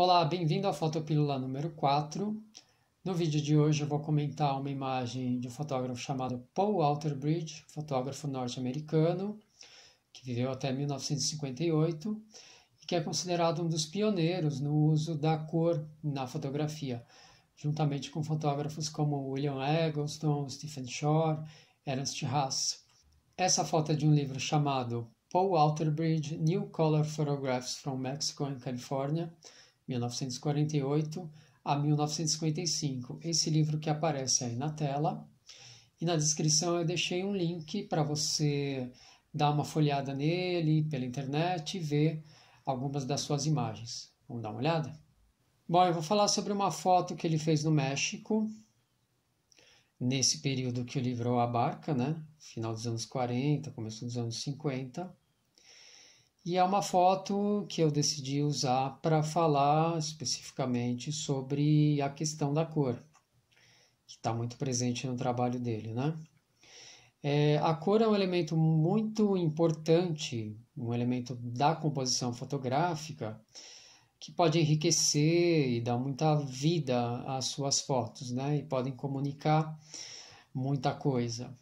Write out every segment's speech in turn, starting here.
Olá, bem-vindo à fotopílula número 4. No vídeo de hoje eu vou comentar uma imagem de um fotógrafo chamado Paul Alterbridge, fotógrafo norte-americano, que viveu até 1958 e que é considerado um dos pioneiros no uso da cor na fotografia, juntamente com fotógrafos como William Eggleston, Stephen Shore, Ernst Haas. Essa foto é de um livro chamado Paul Alterbridge New Color Photographs from Mexico and California, 1948 a 1955. Esse livro que aparece aí na tela. E na descrição eu deixei um link para você dar uma folhada nele pela internet e ver algumas das suas imagens. Vamos dar uma olhada? Bom, eu vou falar sobre uma foto que ele fez no México, nesse período que o livro abarca, né? Final dos anos 40, começo dos anos 50. E é uma foto que eu decidi usar para falar especificamente sobre a questão da cor, que está muito presente no trabalho dele, né? É, a cor é um elemento muito importante, um elemento da composição fotográfica, que pode enriquecer e dar muita vida às suas fotos, né? E podem comunicar muita coisa.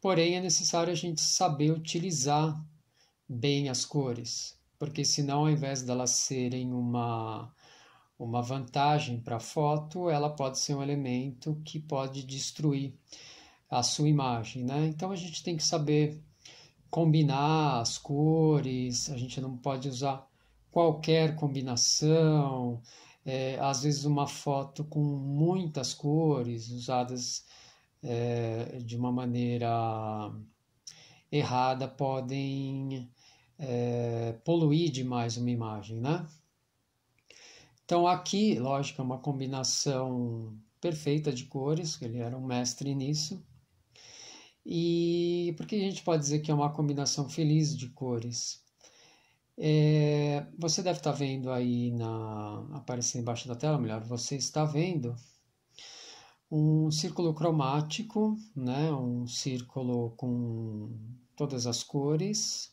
Porém, é necessário a gente saber utilizar bem as cores, porque senão ao invés delas serem uma uma vantagem para a foto, ela pode ser um elemento que pode destruir a sua imagem, né? Então a gente tem que saber combinar as cores, a gente não pode usar qualquer combinação, é, às vezes uma foto com muitas cores usadas é, de uma maneira errada podem é, poluir demais uma imagem, né? Então aqui, lógico, é uma combinação perfeita de cores, ele era um mestre nisso. E por que a gente pode dizer que é uma combinação feliz de cores? É, você deve estar tá vendo aí na aparecendo embaixo da tela, melhor, você está vendo um círculo cromático, né? Um círculo com todas as cores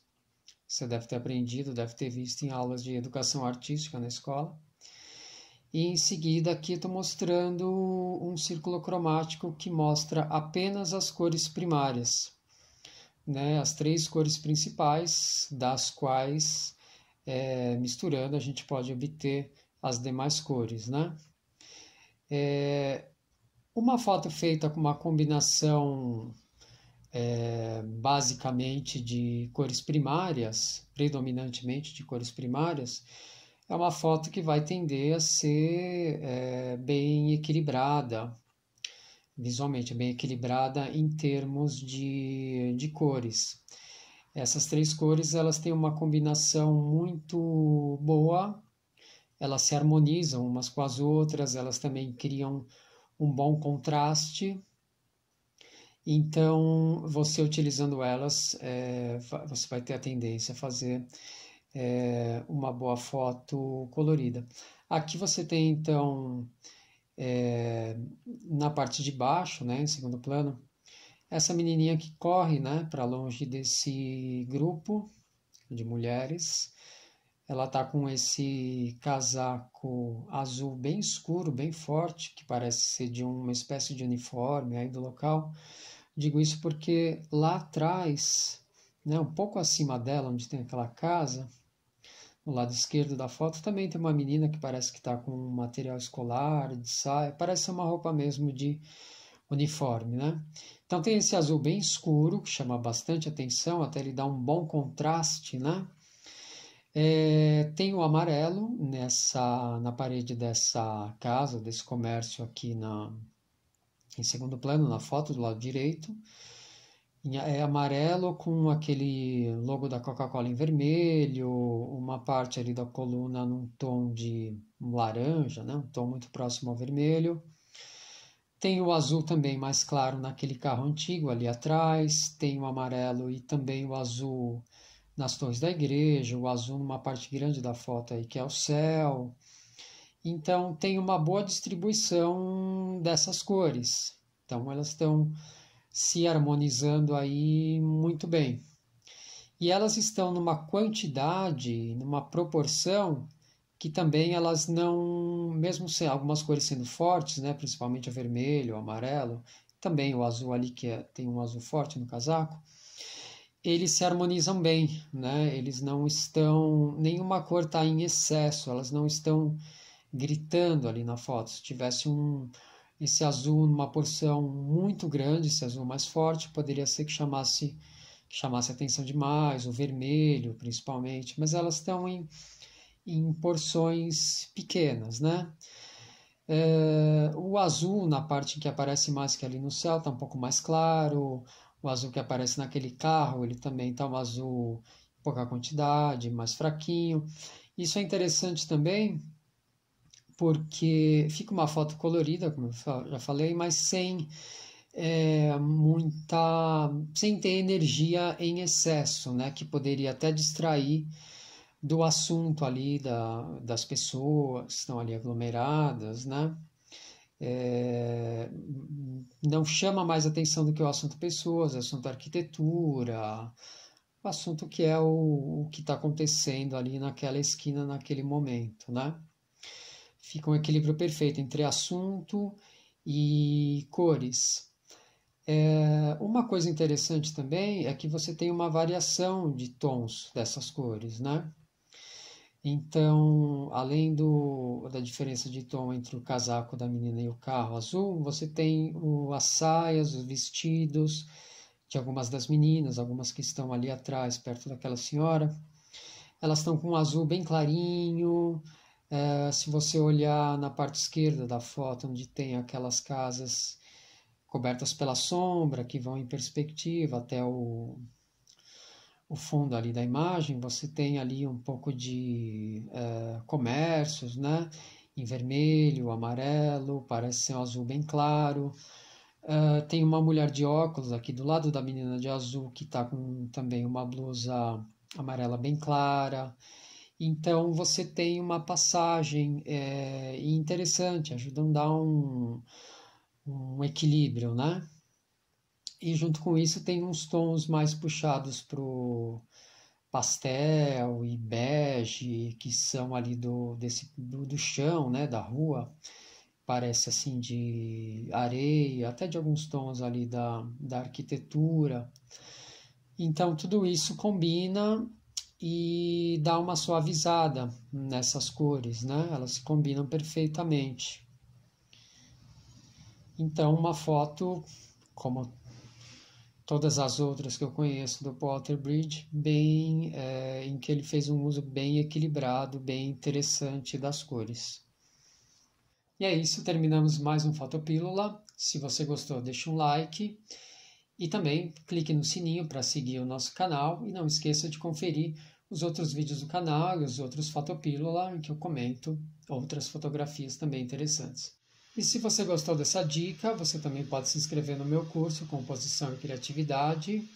você deve ter aprendido, deve ter visto em aulas de educação artística na escola. E em seguida aqui estou mostrando um círculo cromático que mostra apenas as cores primárias, né? as três cores principais, das quais é, misturando a gente pode obter as demais cores. Né? É, uma foto feita com uma combinação é, basicamente de cores primárias, predominantemente de cores primárias, é uma foto que vai tender a ser é, bem equilibrada, visualmente, bem equilibrada em termos de, de cores. Essas três cores elas têm uma combinação muito boa, elas se harmonizam umas com as outras, elas também criam um bom contraste então, você utilizando elas, é, você vai ter a tendência a fazer é, uma boa foto colorida. Aqui você tem, então, é, na parte de baixo, né, em segundo plano, essa menininha que corre né, para longe desse grupo de mulheres. Ela está com esse casaco azul bem escuro, bem forte, que parece ser de uma espécie de uniforme aí do local Digo isso porque lá atrás, né, um pouco acima dela, onde tem aquela casa, no lado esquerdo da foto também tem uma menina que parece que está com um material escolar, de saia, parece uma roupa mesmo de uniforme, né? Então tem esse azul bem escuro, que chama bastante atenção, até ele dá um bom contraste, né? É, tem o amarelo nessa na parede dessa casa, desse comércio aqui na, em segundo plano, na foto do lado direito, é amarelo com aquele logo da Coca-Cola em vermelho, uma parte ali da coluna num tom de laranja, né? um tom muito próximo ao vermelho. Tem o azul também mais claro naquele carro antigo ali atrás, tem o amarelo e também o azul nas torres da igreja, o azul numa parte grande da foto aí que é o céu então tem uma boa distribuição dessas cores. Então elas estão se harmonizando aí muito bem. E elas estão numa quantidade, numa proporção que também elas não, mesmo algumas cores sendo fortes, né, principalmente o vermelho, o amarelo, também o azul ali que é, tem um azul forte no casaco, eles se harmonizam bem, né? Eles não estão nenhuma cor está em excesso, elas não estão gritando ali na foto. Se tivesse um esse azul numa porção muito grande, esse azul mais forte, poderia ser que chamasse que chamasse atenção demais, o vermelho principalmente, mas elas estão em, em porções pequenas, né? É, o azul na parte que aparece mais que é ali no céu está um pouco mais claro, o azul que aparece naquele carro, ele também está um azul em pouca quantidade, mais fraquinho. Isso é interessante também porque fica uma foto colorida, como eu já falei, mas sem é, muita, sem ter energia em excesso, né? Que poderia até distrair do assunto ali da, das pessoas que estão ali aglomeradas, né? É, não chama mais atenção do que o assunto pessoas, assunto arquitetura, o assunto que é o, o que está acontecendo ali naquela esquina naquele momento, né? Fica um equilíbrio perfeito entre assunto e cores. É, uma coisa interessante também é que você tem uma variação de tons dessas cores, né? Então, além do, da diferença de tom entre o casaco da menina e o carro azul, você tem o, as saias, os vestidos de algumas das meninas, algumas que estão ali atrás, perto daquela senhora. Elas estão com um azul bem clarinho, é, se você olhar na parte esquerda da foto, onde tem aquelas casas cobertas pela sombra, que vão em perspectiva até o, o fundo ali da imagem, você tem ali um pouco de é, comércios, né? Em vermelho, amarelo, parece ser um azul bem claro. Eh, tem uma mulher de óculos aqui do lado da menina de azul que está com também uma blusa amarela bem clara. Então você tem uma passagem é, interessante, ajudam a dar um, um equilíbrio, né? E junto com isso tem uns tons mais puxados para o pastel e bege, que são ali do, desse, do, do chão, né, da rua, parece assim de areia, até de alguns tons ali da, da arquitetura. Então tudo isso combina e dá uma suavizada nessas cores, né? Elas se combinam perfeitamente. Então, uma foto, como todas as outras que eu conheço do Potter Bridge, bem, é, em que ele fez um uso bem equilibrado, bem interessante das cores. E é isso, terminamos mais um Fotopílula. Se você gostou, deixa um like. E também clique no sininho para seguir o nosso canal e não esqueça de conferir os outros vídeos do canal e os outros fotopílula em que eu comento outras fotografias também interessantes. E se você gostou dessa dica, você também pode se inscrever no meu curso Composição e Criatividade,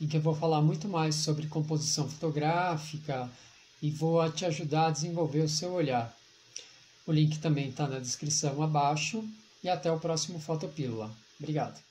em que eu vou falar muito mais sobre composição fotográfica e vou te ajudar a desenvolver o seu olhar. O link também está na descrição abaixo e até o próximo Fotopílula. Obrigado!